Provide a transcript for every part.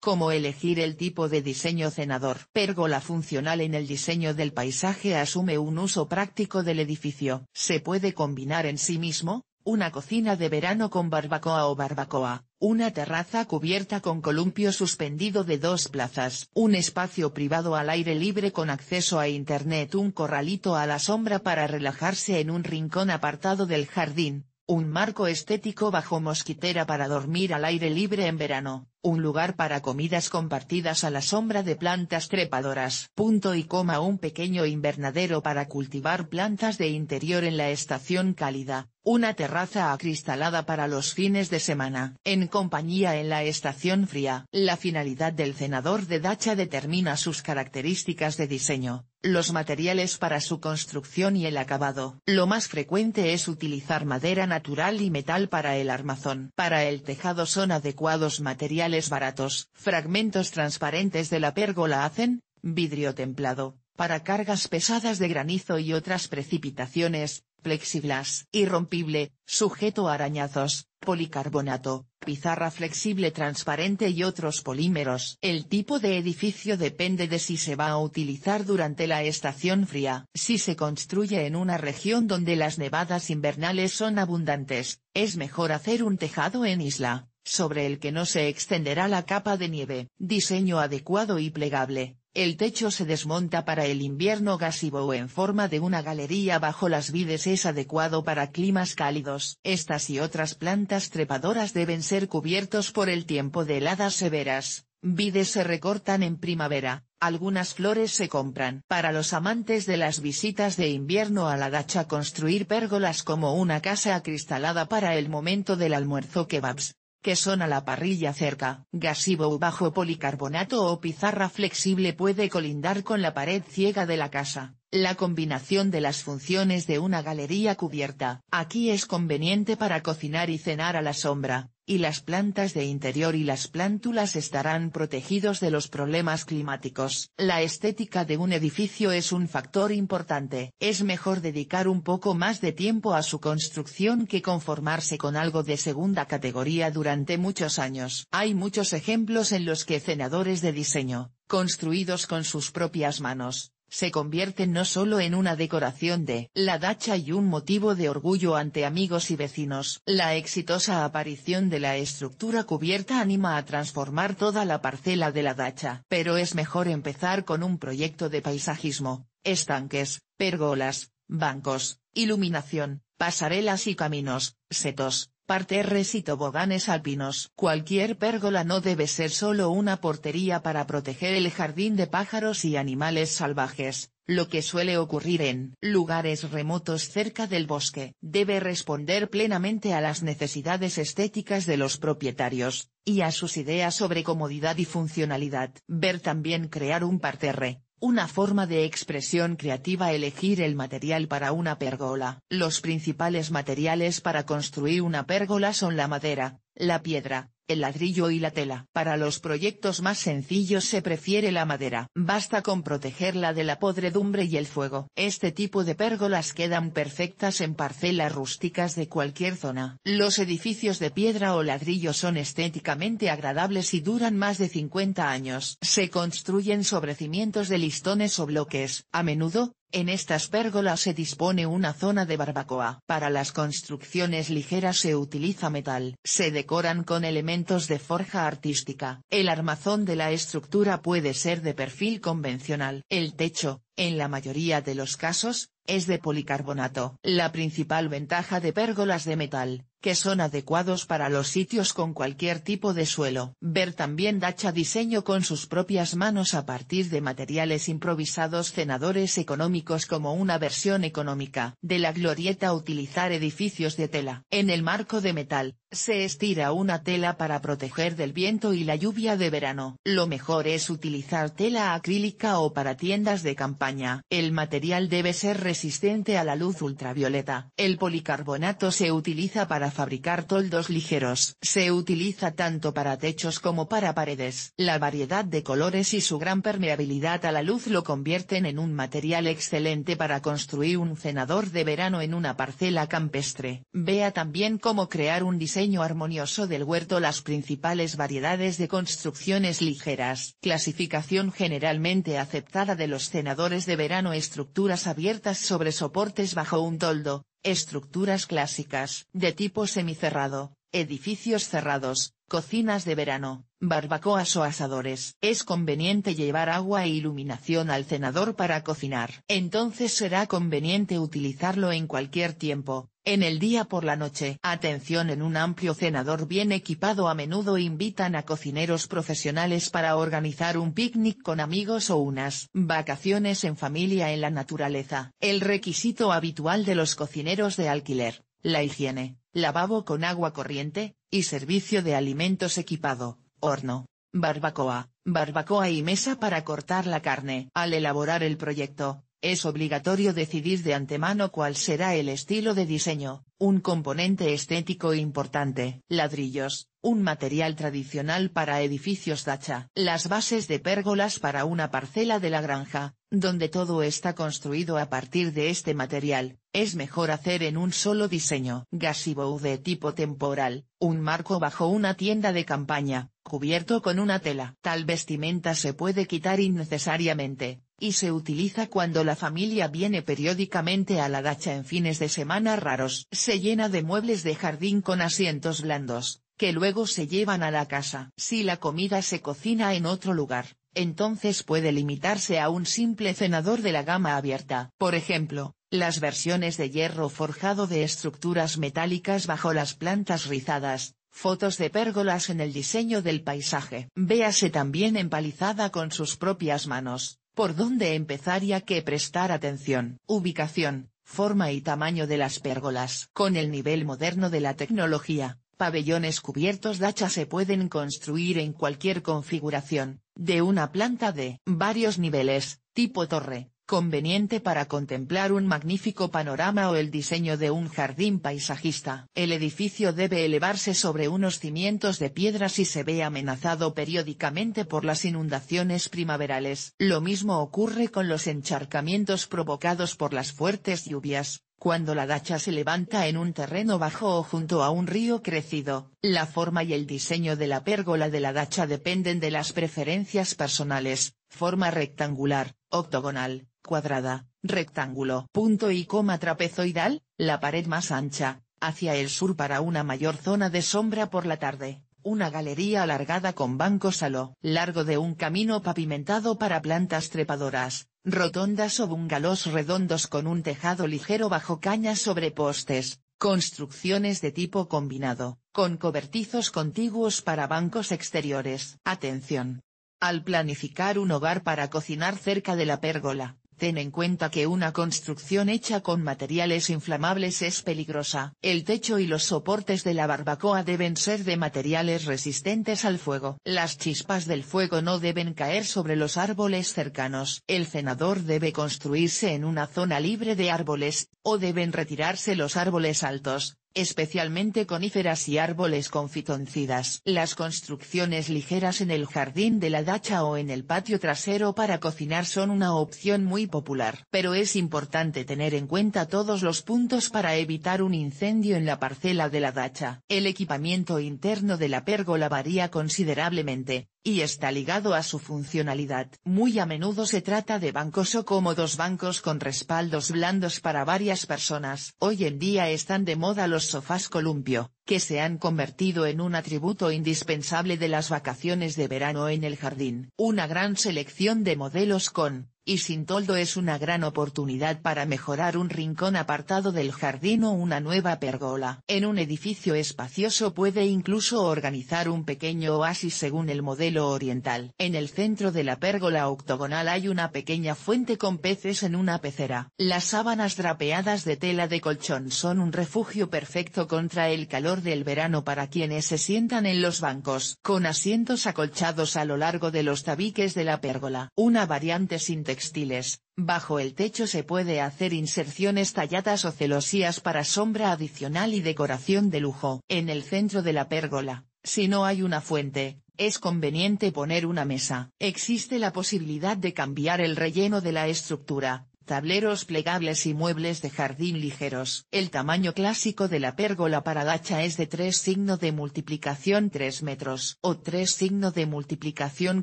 Cómo elegir el tipo de diseño cenador. Pérgola funcional en el diseño del paisaje asume un uso práctico del edificio. Se puede combinar en sí mismo, una cocina de verano con barbacoa o barbacoa, una terraza cubierta con columpio suspendido de dos plazas, un espacio privado al aire libre con acceso a internet, un corralito a la sombra para relajarse en un rincón apartado del jardín, un marco estético bajo mosquitera para dormir al aire libre en verano, un lugar para comidas compartidas a la sombra de plantas trepadoras. Punto y coma un pequeño invernadero para cultivar plantas de interior en la estación cálida, una terraza acristalada para los fines de semana, en compañía en la estación fría. La finalidad del cenador de Dacha determina sus características de diseño, los materiales para su construcción y el acabado. Lo más frecuente es utilizar madera natural y metal para el armazón. Para el tejado son adecuados materiales baratos, fragmentos transparentes de la pérgola hacen, vidrio templado, para cargas pesadas de granizo y otras precipitaciones, flexiblas. irrompible, sujeto a arañazos, policarbonato, pizarra flexible transparente y otros polímeros. El tipo de edificio depende de si se va a utilizar durante la estación fría. Si se construye en una región donde las nevadas invernales son abundantes, es mejor hacer un tejado en isla sobre el que no se extenderá la capa de nieve. Diseño adecuado y plegable. El techo se desmonta para el invierno gasivo o en forma de una galería bajo las vides es adecuado para climas cálidos. Estas y otras plantas trepadoras deben ser cubiertos por el tiempo de heladas severas. Vides se recortan en primavera, algunas flores se compran. Para los amantes de las visitas de invierno a la dacha construir pérgolas como una casa acristalada para el momento del almuerzo kebabs que son a la parrilla cerca. gasivo u bajo policarbonato o pizarra flexible puede colindar con la pared ciega de la casa. La combinación de las funciones de una galería cubierta. Aquí es conveniente para cocinar y cenar a la sombra, y las plantas de interior y las plántulas estarán protegidos de los problemas climáticos. La estética de un edificio es un factor importante. Es mejor dedicar un poco más de tiempo a su construcción que conformarse con algo de segunda categoría durante muchos años. Hay muchos ejemplos en los que cenadores de diseño, construidos con sus propias manos, se convierten no solo en una decoración de la dacha y un motivo de orgullo ante amigos y vecinos. La exitosa aparición de la estructura cubierta anima a transformar toda la parcela de la dacha. Pero es mejor empezar con un proyecto de paisajismo, estanques, pergolas, bancos, iluminación, pasarelas y caminos, setos, parterres y toboganes alpinos. Cualquier pérgola no debe ser solo una portería para proteger el jardín de pájaros y animales salvajes, lo que suele ocurrir en lugares remotos cerca del bosque. Debe responder plenamente a las necesidades estéticas de los propietarios, y a sus ideas sobre comodidad y funcionalidad. Ver también crear un parterre, una forma de expresión creativa elegir el material para una pérgola. Los principales materiales para construir una pérgola son la madera, la piedra, el ladrillo y la tela. Para los proyectos más sencillos se prefiere la madera. Basta con protegerla de la podredumbre y el fuego. Este tipo de pérgolas quedan perfectas en parcelas rústicas de cualquier zona. Los edificios de piedra o ladrillo son estéticamente agradables y duran más de 50 años. Se construyen sobre cimientos de listones o bloques. A menudo, en estas pérgolas se dispone una zona de barbacoa. Para las construcciones ligeras se utiliza metal. Se decoran con elementos de forja artística. El armazón de la estructura puede ser de perfil convencional. El techo, en la mayoría de los casos, es de policarbonato. La principal ventaja de pérgolas de metal, que son adecuados para los sitios con cualquier tipo de suelo. Ver también Dacha diseño con sus propias manos a partir de materiales improvisados cenadores económicos como una versión económica de la glorieta utilizar edificios de tela. En el marco de metal, se estira una tela para proteger del viento y la lluvia de verano. Lo mejor es utilizar tela acrílica o para tiendas de campaña. El material debe ser resistente a la luz ultravioleta. El policarbonato se utiliza para fabricar toldos ligeros. Se utiliza tanto para techos como para paredes. La variedad de colores y su gran permeabilidad a la luz lo convierten en un material excelente para construir un cenador de verano en una parcela campestre. Vea también cómo crear un diseño armonioso del huerto las principales variedades de construcciones ligeras. Clasificación generalmente aceptada de los cenadores de verano estructuras abiertas sobre soportes bajo un toldo, Estructuras clásicas, de tipo semicerrado, edificios cerrados, cocinas de verano, barbacoas o asadores. Es conveniente llevar agua e iluminación al cenador para cocinar. Entonces será conveniente utilizarlo en cualquier tiempo, en el día por la noche. Atención en un amplio cenador bien equipado a menudo invitan a cocineros profesionales para organizar un picnic con amigos o unas vacaciones en familia en la naturaleza. El requisito habitual de los cocineros de alquiler la higiene, lavabo con agua corriente, y servicio de alimentos equipado, horno, barbacoa, barbacoa y mesa para cortar la carne. Al elaborar el proyecto, es obligatorio decidir de antemano cuál será el estilo de diseño, un componente estético importante. Ladrillos, un material tradicional para edificios dacha. Las bases de pérgolas para una parcela de la granja, donde todo está construido a partir de este material, es mejor hacer en un solo diseño. gasibou de tipo temporal, un marco bajo una tienda de campaña, cubierto con una tela. Tal vestimenta se puede quitar innecesariamente, y se utiliza cuando la familia viene periódicamente a la dacha en fines de semana raros. Se llena de muebles de jardín con asientos blandos, que luego se llevan a la casa. Si la comida se cocina en otro lugar, entonces puede limitarse a un simple cenador de la gama abierta. Por ejemplo, las versiones de hierro forjado de estructuras metálicas bajo las plantas rizadas, fotos de pérgolas en el diseño del paisaje. Véase también empalizada con sus propias manos, por dónde empezaría que prestar atención. Ubicación, forma y tamaño de las pérgolas. Con el nivel moderno de la tecnología, pabellones cubiertos dacha se pueden construir en cualquier configuración, de una planta de varios niveles, tipo torre, conveniente para contemplar un magnífico panorama o el diseño de un jardín paisajista. El edificio debe elevarse sobre unos cimientos de piedras y se ve amenazado periódicamente por las inundaciones primaverales. Lo mismo ocurre con los encharcamientos provocados por las fuertes lluvias. Cuando la dacha se levanta en un terreno bajo o junto a un río crecido, la forma y el diseño de la pérgola de la dacha dependen de las preferencias personales, forma rectangular, octogonal, cuadrada, rectángulo. Punto y coma trapezoidal, la pared más ancha, hacia el sur para una mayor zona de sombra por la tarde. Una galería alargada con bancos a lo largo de un camino pavimentado para plantas trepadoras, rotondas o bungalows redondos con un tejado ligero bajo cañas sobre postes, construcciones de tipo combinado, con cobertizos contiguos para bancos exteriores. Atención. Al planificar un hogar para cocinar cerca de la pérgola, Ten en cuenta que una construcción hecha con materiales inflamables es peligrosa. El techo y los soportes de la barbacoa deben ser de materiales resistentes al fuego. Las chispas del fuego no deben caer sobre los árboles cercanos. El cenador debe construirse en una zona libre de árboles, o deben retirarse los árboles altos, especialmente coníferas y árboles con fitoncidas. Las construcciones ligeras en el jardín de la dacha o en el patio trasero para cocinar son una opción muy popular. Pero es importante tener en cuenta todos los puntos para evitar un incendio en la parcela de la dacha. El equipamiento interno de la pérgola varía considerablemente, y está ligado a su funcionalidad. Muy a menudo se trata de bancos o cómodos bancos con respaldos blandos para varias personas. Hoy en día están de moda los sofás columpio, que se han convertido en un atributo indispensable de las vacaciones de verano en el jardín. Una gran selección de modelos con, y sin toldo es una gran oportunidad para mejorar un rincón apartado del jardín o una nueva pergola. En un edificio espacioso puede incluso organizar un pequeño oasis según el modelo oriental. En el centro de la pérgola octogonal hay una pequeña fuente con peces en una pecera. Las sábanas drapeadas de tela de colchón son un refugio perfecto contra el calor del verano para quienes se sientan en los bancos, con asientos acolchados a lo largo de los tabiques de la pérgola. Una variante sin textiles, bajo el techo se puede hacer inserciones talladas o celosías para sombra adicional y decoración de lujo. En el centro de la pérgola, si no hay una fuente, es conveniente poner una mesa. Existe la posibilidad de cambiar el relleno de la estructura, tableros plegables y muebles de jardín ligeros. El tamaño clásico de la pérgola para gacha es de 3 signo de multiplicación 3 metros o 3 signo de multiplicación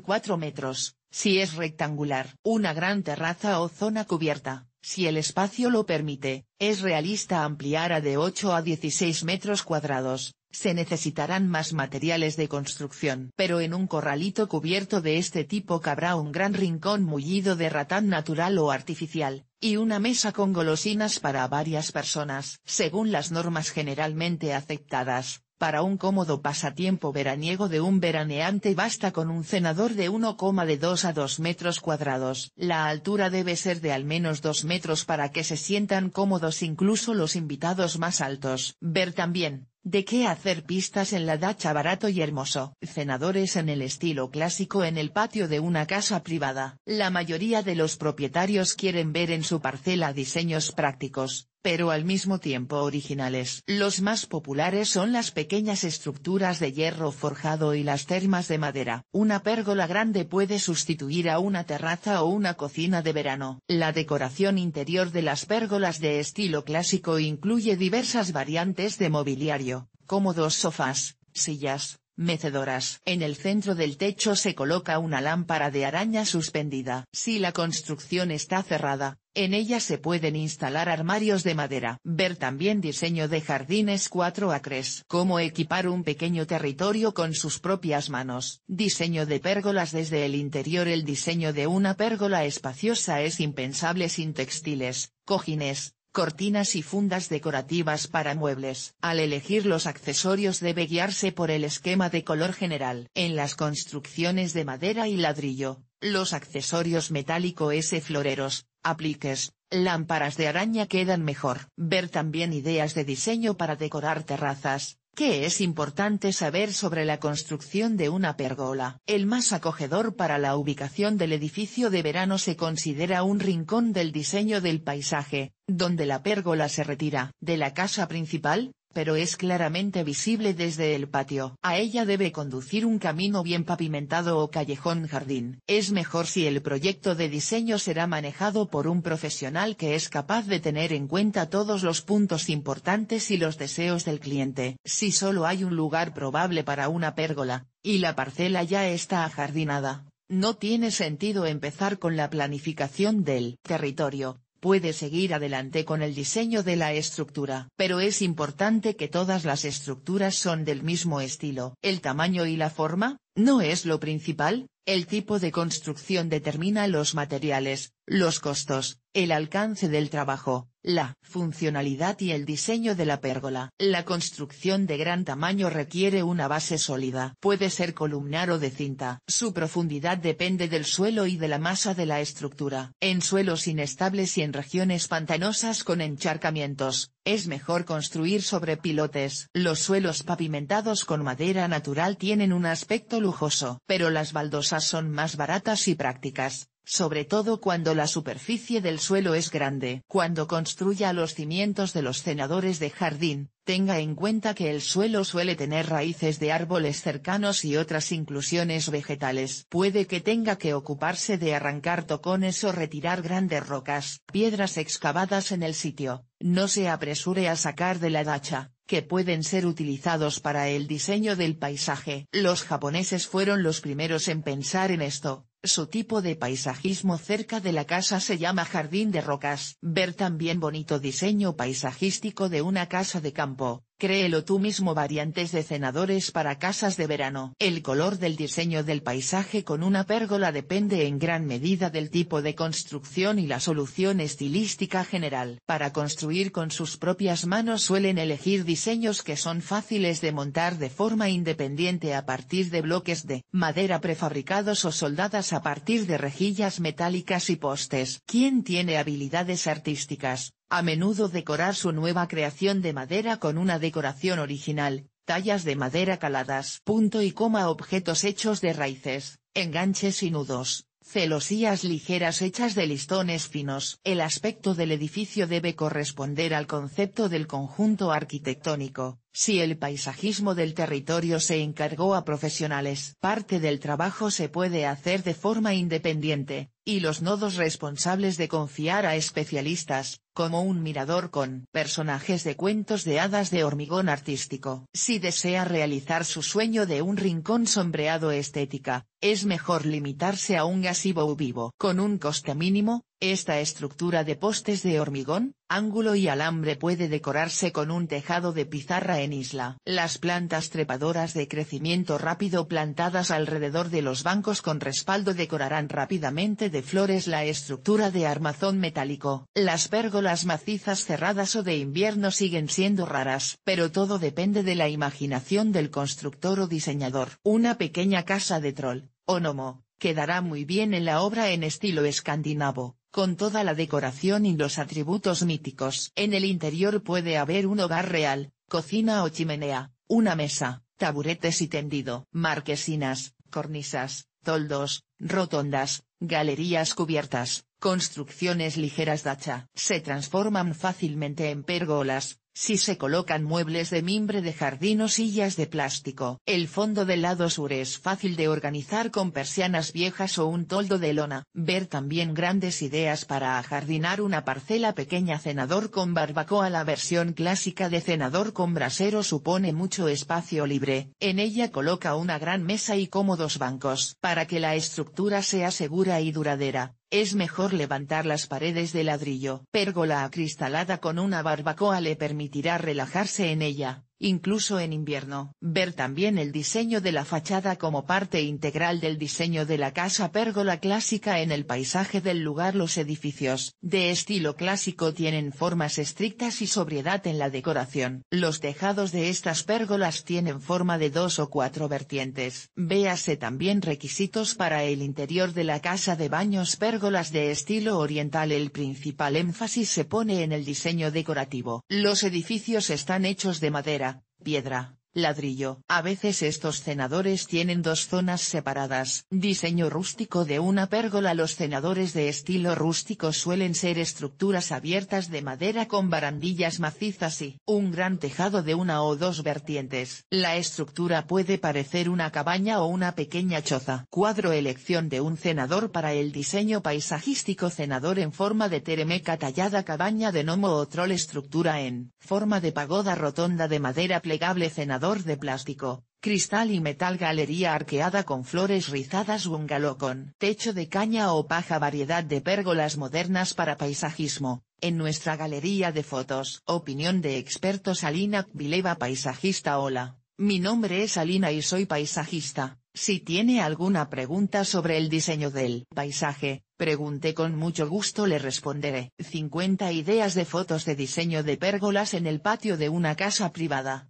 4 metros, si es rectangular, una gran terraza o zona cubierta, si el espacio lo permite, es realista ampliar a de 8 a 16 metros cuadrados, se necesitarán más materiales de construcción. Pero en un corralito cubierto de este tipo cabrá un gran rincón mullido de ratán natural o artificial, y una mesa con golosinas para varias personas. Según las normas generalmente aceptadas, para un cómodo pasatiempo veraniego de un veraneante basta con un cenador de 1,2 a 2 metros cuadrados. La altura debe ser de al menos 2 metros para que se sientan cómodos incluso los invitados más altos. Ver también, de qué hacer pistas en la dacha barato y hermoso. Cenadores en el estilo clásico en el patio de una casa privada. La mayoría de los propietarios quieren ver en su parcela diseños prácticos, pero al mismo tiempo originales. Los más populares son las pequeñas estructuras de hierro forjado y las termas de madera. Una pérgola grande puede sustituir a una terraza o una cocina de verano. La decoración interior de las pérgolas de estilo clásico incluye diversas variantes de mobiliario, como dos sofás, sillas, mecedoras. En el centro del techo se coloca una lámpara de araña suspendida. Si la construcción está cerrada, en ella se pueden instalar armarios de madera. Ver también diseño de jardines 4 acres. Cómo equipar un pequeño territorio con sus propias manos. Diseño de pérgolas desde el interior. El diseño de una pérgola espaciosa es impensable sin textiles, cojines, cortinas y fundas decorativas para muebles. Al elegir los accesorios debe guiarse por el esquema de color general. En las construcciones de madera y ladrillo, los accesorios metálico S floreros, apliques, lámparas de araña quedan mejor. Ver también ideas de diseño para decorar terrazas, ¿Qué es importante saber sobre la construcción de una pérgola? El más acogedor para la ubicación del edificio de verano se considera un rincón del diseño del paisaje, donde la pérgola se retira de la casa principal, pero es claramente visible desde el patio. A ella debe conducir un camino bien pavimentado o callejón-jardín. Es mejor si el proyecto de diseño será manejado por un profesional que es capaz de tener en cuenta todos los puntos importantes y los deseos del cliente. Si solo hay un lugar probable para una pérgola, y la parcela ya está ajardinada, no tiene sentido empezar con la planificación del territorio, puede seguir adelante con el diseño de la estructura. Pero es importante que todas las estructuras son del mismo estilo. El tamaño y la forma, no es lo principal, el tipo de construcción determina los materiales, los costos, el alcance del trabajo, la funcionalidad y el diseño de la pérgola. La construcción de gran tamaño requiere una base sólida. Puede ser columnar o de cinta. Su profundidad depende del suelo y de la masa de la estructura. En suelos inestables y en regiones pantanosas con encharcamientos, es mejor construir sobre pilotes. Los suelos pavimentados con madera natural tienen un aspecto lujoso, pero las baldosas son más baratas y prácticas, sobre todo cuando la superficie del suelo es grande. Cuando construya los cimientos de los cenadores de jardín, Tenga en cuenta que el suelo suele tener raíces de árboles cercanos y otras inclusiones vegetales. Puede que tenga que ocuparse de arrancar tocones o retirar grandes rocas, piedras excavadas en el sitio. No se apresure a sacar de la dacha, que pueden ser utilizados para el diseño del paisaje. Los japoneses fueron los primeros en pensar en esto, su tipo de paisajismo cerca de la casa se llama jardín de rocas. Ver también bonito diseño paisajístico de una casa de campo, Créelo tú mismo variantes de cenadores para casas de verano. El color del diseño del paisaje con una pérgola depende en gran medida del tipo de construcción y la solución estilística general. Para construir con sus propias manos suelen elegir diseños que son fáciles de montar de forma independiente a partir de bloques de madera prefabricados o soldadas a partir de rejillas metálicas y postes. ¿Quién tiene habilidades artísticas, a menudo decorar su nueva creación de madera con una decoración original, tallas de madera caladas. Punto y coma objetos hechos de raíces, enganches y nudos, celosías ligeras hechas de listones finos. El aspecto del edificio debe corresponder al concepto del conjunto arquitectónico, si el paisajismo del territorio se encargó a profesionales. Parte del trabajo se puede hacer de forma independiente, y los nodos responsables de confiar a especialistas, como un mirador con personajes de cuentos de hadas de hormigón artístico. Si desea realizar su sueño de un rincón sombreado estética, es mejor limitarse a un u vivo. Con un coste mínimo, esta estructura de postes de hormigón, ángulo y alambre puede decorarse con un tejado de pizarra en isla. Las plantas trepadoras de crecimiento rápido plantadas alrededor de los bancos con respaldo decorarán rápidamente de flores la estructura de armazón metálico. Las pérgolas macizas cerradas o de invierno siguen siendo raras, pero todo depende de la imaginación del constructor o diseñador. Una pequeña casa de troll, ónomo, Quedará muy bien en la obra en estilo escandinavo, con toda la decoración y los atributos míticos. En el interior puede haber un hogar real, cocina o chimenea, una mesa, taburetes y tendido, marquesinas, cornisas, toldos, rotondas, galerías cubiertas, construcciones ligeras dacha. Se transforman fácilmente en pérgolas, si se colocan muebles de mimbre de jardín o sillas de plástico. El fondo del lado sur es fácil de organizar con persianas viejas o un toldo de lona. Ver también grandes ideas para ajardinar una parcela pequeña cenador con barbacoa La versión clásica de cenador con brasero supone mucho espacio libre. En ella coloca una gran mesa y cómodos bancos. Para que la estructura sea segura y duradera, es mejor levantar las paredes de ladrillo. Pérgola acristalada con una barbacoa le permitirá relajarse en ella. Incluso en invierno, ver también el diseño de la fachada como parte integral del diseño de la casa pérgola clásica en el paisaje del lugar los edificios, de estilo clásico tienen formas estrictas y sobriedad en la decoración. Los tejados de estas pérgolas tienen forma de dos o cuatro vertientes. Véase también requisitos para el interior de la casa de baños pérgolas de estilo oriental el principal énfasis se pone en el diseño decorativo. Los edificios están hechos de madera piedra, ladrillo. A veces estos cenadores tienen dos zonas separadas. Diseño rústico de una pérgola Los cenadores de estilo rústico suelen ser estructuras abiertas de madera con barandillas macizas y un gran tejado de una o dos vertientes. La estructura puede parecer una cabaña o una pequeña choza. Cuadro Elección de un cenador para el diseño paisajístico Cenador en forma de teremeca tallada cabaña de gnomo o troll Estructura en forma de pagoda rotonda de madera plegable Cenador de plástico, cristal y metal galería arqueada con flores rizadas bungalow con techo de caña o paja variedad de pérgolas modernas para paisajismo, en nuestra galería de fotos. Opinión de expertos Alina Kvileva paisajista Hola, mi nombre es Alina y soy paisajista. Si tiene alguna pregunta sobre el diseño del paisaje, pregunte con mucho gusto le responderé. 50 ideas de fotos de diseño de pérgolas en el patio de una casa privada.